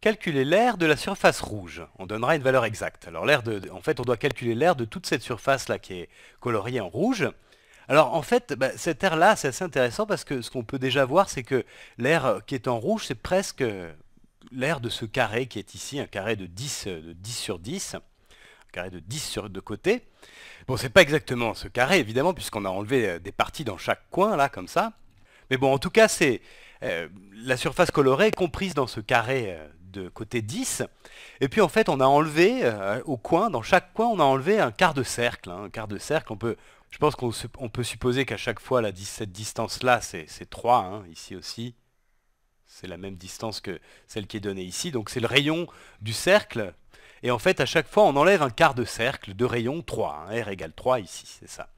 calculer l'air de la surface rouge. On donnera une valeur exacte. Alors l'aire de, en fait, on doit calculer l'air de toute cette surface là qui est coloriée en rouge. Alors en fait, bah, cette là, c'est assez intéressant parce que ce qu'on peut déjà voir, c'est que l'air euh, qui est en rouge, c'est presque euh, l'air de ce carré qui est ici, un carré de 10, euh, de 10 sur 10 carré de 10 sur deux côtés. Bon, c'est pas exactement ce carré, évidemment, puisqu'on a enlevé des parties dans chaque coin, là, comme ça. Mais bon, en tout cas, c'est la surface colorée comprise dans ce carré de côté 10. Et puis en fait, on a enlevé euh, au coin, dans chaque coin, on a enlevé un quart de cercle. Hein. un quart de cercle, on peut, je pense qu'on peut supposer qu'à chaque fois, la, cette distance-là, c'est 3, hein, ici aussi. C'est la même distance que celle qui est donnée ici. Donc c'est le rayon du cercle. Et en fait, à chaque fois, on enlève un quart de cercle de rayon 3. Hein. R égale 3 ici, c'est ça.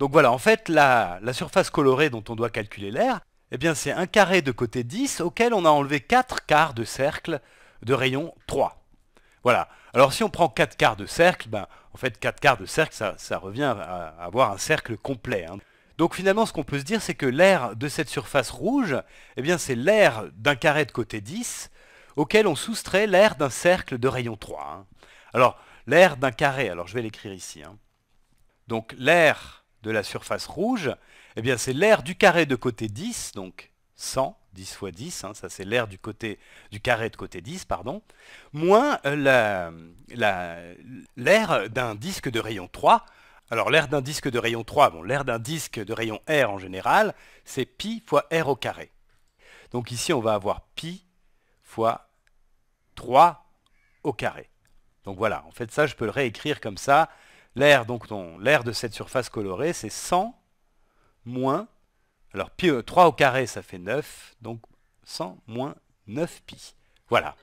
Donc voilà, en fait, la surface colorée dont on doit calculer l'air, eh bien c'est un carré de côté 10 auquel on a enlevé 4 quarts de cercle de rayon 3. Voilà. Alors si on prend 4 quarts de cercle, ben, en fait 4 quarts de cercle, ça, revient à avoir un cercle complet. Hein. Donc finalement, ce qu'on peut se dire, c'est que l'air de cette surface rouge, eh bien c'est l'air d'un carré de côté 10 auquel on soustrait l'air d'un cercle de rayon 3. Hein. Alors, l'air d'un carré, alors je vais l'écrire ici. Hein. Donc l'air de la surface rouge, eh bien c'est l'air du carré de côté 10, donc 100, 10 fois 10, hein, ça c'est l'air du, du carré de côté 10, pardon, moins euh, l'air d'un disque de rayon 3. Alors l'air d'un disque de rayon 3, bon, l'aire d'un disque de rayon R en général, c'est pi fois R au carré. Donc ici on va avoir pi fois 3 au carré. Donc voilà, en fait ça je peux le réécrire comme ça, L'air de cette surface colorée, c'est 100 moins, alors pi, 3 euh, au carré ça fait 9, donc 100 moins 9 pi. Voilà.